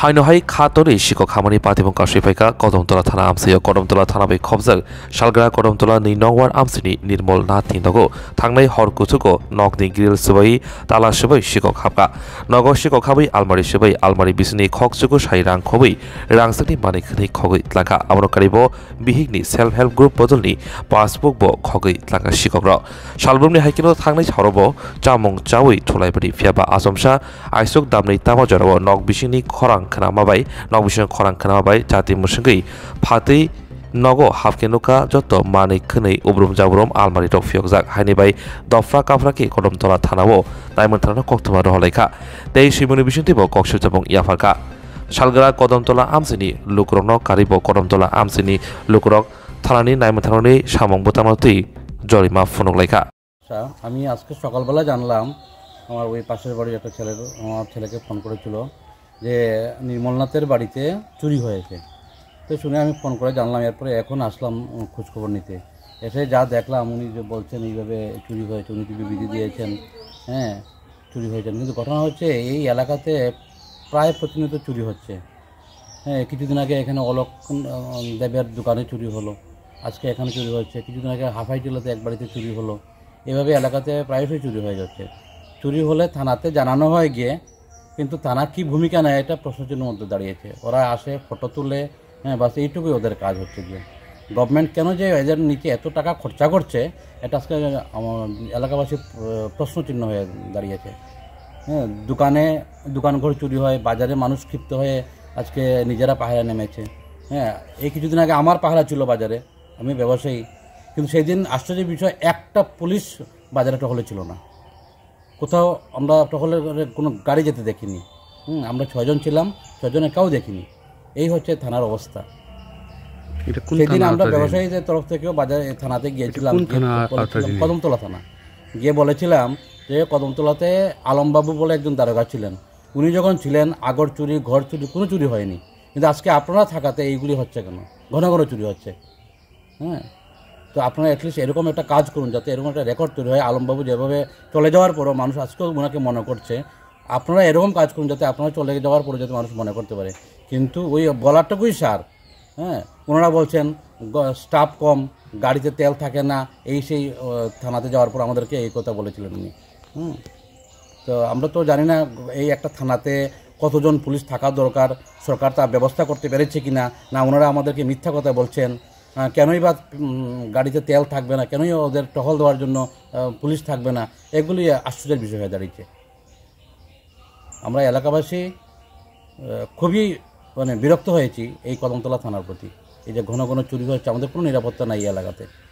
হাইনহাই খাতরে শিকক হামানি পাত এবং কাশিফাইকা কদমতলা থানা আমসিয় কদমতলা থানা বৈ খবজার সালগ্রা কদমতলা নি নওয়ার আমসিনি নির্মল না নগ থাংনাই হরকুচুকো নগনি গ্রিল সুবাই তালা সুবাই শিকক হাবকা নগ শিকক হাবই আলমারি সুবাই আলমারি বিসনি খকচুকো সাই রাং খবই রাংসানি মানিকনি খগই ত্লাঙ্কা আমরকারিব বিহিগনি সেলফ হেল্প গ্রুপ বদলনি পাসবুক ব খগই ত্লাঙ্কা শিকক র সালবুমনি হাইকিনো থাংনাই হরব চামং চাউই থুলাইবাড়ি ফিয়াবা আজমশা আইসুক দামনি তামা জরব নগ বিসিনি খরাং 칸아마바이 너무시는 코랑 칸아마바이 자티 무슨기 파티 নগো নুকা যত মানে খনৈ উব্রম জাব্রম আলমারি রক ফিয়কজাক হাইনি বাই দফরা কাফরাকে কদমতলা থানাও তাই থানা কক্তমা রহলাইকা তেই শিবনী বিশুন্তিব কক্সু জাবং ইয়াফারকা সালগ্রা কদমতলা আমসিনি লুকরন কারিব কদমতলা আমসিনি লুকরক থানানি নাইমন থানানি সামং বুতামতি জরিমা ফনুকলাইখা আমি আজকে সকালবেলা জানলাম আমার ওই পাশের বাড়ির একটা ছেলের আমার ছেলেকে ফোন করেছিল যে নির্মলনাথের বাড়িতে চুরি হয়েছে তো শুনে আমি ফোন করে জানলাম এরপরে এখন আসলাম খোঁজখবর নিতে এসে যা দেখলাম উনি যে বলছেন এইভাবে চুরি হয়েছে উনি কিছু বিধি দিয়েছেন হ্যাঁ চুরি হয়েছেন কিন্তু ঘটনা হচ্ছে এই এলাকাতে প্রায় প্রতিনিয়ত চুরি হচ্ছে হ্যাঁ কিছুদিন আগে এখানে অলক দেবের দোকানে চুরি হলো আজকে এখানে চুরি হচ্ছে কিছুদিন আগে হাফাই জেলাতে এক বাড়িতে চুরি হলো এভাবে এলাকাতে প্রায়শই চুরি হয়ে যাচ্ছে চুরি হলে থানাতে জানানো হয় গিয়ে কিন্তু তারা কি ভূমিকা নেয় এটা প্রশ্নচিহ্নের মধ্যে দাঁড়িয়েছে ওরা আসে ফটো তুলে হ্যাঁ বাস এইটুকুই ওদের কাজ হচ্ছে যে গভর্নমেন্ট কেন যে এদের নিচে এত টাকা খরচা করছে এটা আজকে এলাকাবাসীর প্রশ্নচিহ্ন হয়ে দাঁড়িয়েছে হ্যাঁ দোকানে দোকানঘর চুরি হয় বাজারে মানুষ ক্ষিপ্ত হয়ে আজকে নিজেরা পাহারা নেমেছে হ্যাঁ এই কিছুদিন আগে আমার পাহারা ছিল বাজারে আমি ব্যবসায়ী কিন্তু সেই দিন আশ্চর্যের বিষয় একটা পুলিশ বাজারে টহলে ছিল না কোথাও আমরা সকলের কোনো গাড়ি যেতে দেখিনি হুম আমরা ছয়জন ছিলাম ছয়জনে কাউ দেখিনি এই হচ্ছে থানার অবস্থা সেদিন আমরা ব্যবসায়ীদের তরফ থেকেও বাজারে থানাতে গিয়েছিলাম কদমতলা থানা গিয়ে বলেছিলাম যে কদমতলাতে আলমবাবু বলে একজন দারোগা ছিলেন উনি যখন ছিলেন আগর চুরি ঘর চুরি কোনো চুরি হয়নি কিন্তু আজকে আপনারা থাকাতে এইগুলি হচ্ছে কেন ঘন ঘন চুরি হচ্ছে হ্যাঁ তো আপনারা অ্যাটলিস্ট এরকম একটা কাজ করুন যাতে এরকম একটা রেকর্ড তৈরি হয় আলমবাবু যেভাবে চলে যাওয়ার পরও মানুষ আজকেও ওনাকে মনে করছে আপনারা এরকম কাজ করুন যাতে আপনারা চলে যাওয়ার পরে যাতে মানুষ মনে করতে পারে কিন্তু ওই বলারটুকুই সার হ্যাঁ ওনারা বলছেন স্টাফ কম গাড়িতে তেল থাকে না এই সেই থানাতে যাওয়ার পর আমাদেরকে এই কথা বলেছিলেন উনি হুম তো আমরা তো জানি না এই একটা থানাতে কতজন পুলিশ থাকা দরকার সরকার তা ব্যবস্থা করতে পেরেছে কি না না ওনারা আমাদেরকে মিথ্যা কথা বলছেন কেনই বা গাড়িতে তেল থাকবে না কেনই ওদের টহল দেওয়ার জন্য পুলিশ থাকবে না এগুলি আশ্চর্যের বিষয় হয়ে দাঁড়িয়েছে আমরা এলাকাবাসী খুবই মানে বিরক্ত হয়েছি এই কদমতলা থানার প্রতি এই যে ঘন ঘন চুরি হচ্ছে আমাদের কোনো নিরাপত্তা নাই এই এলাকাতে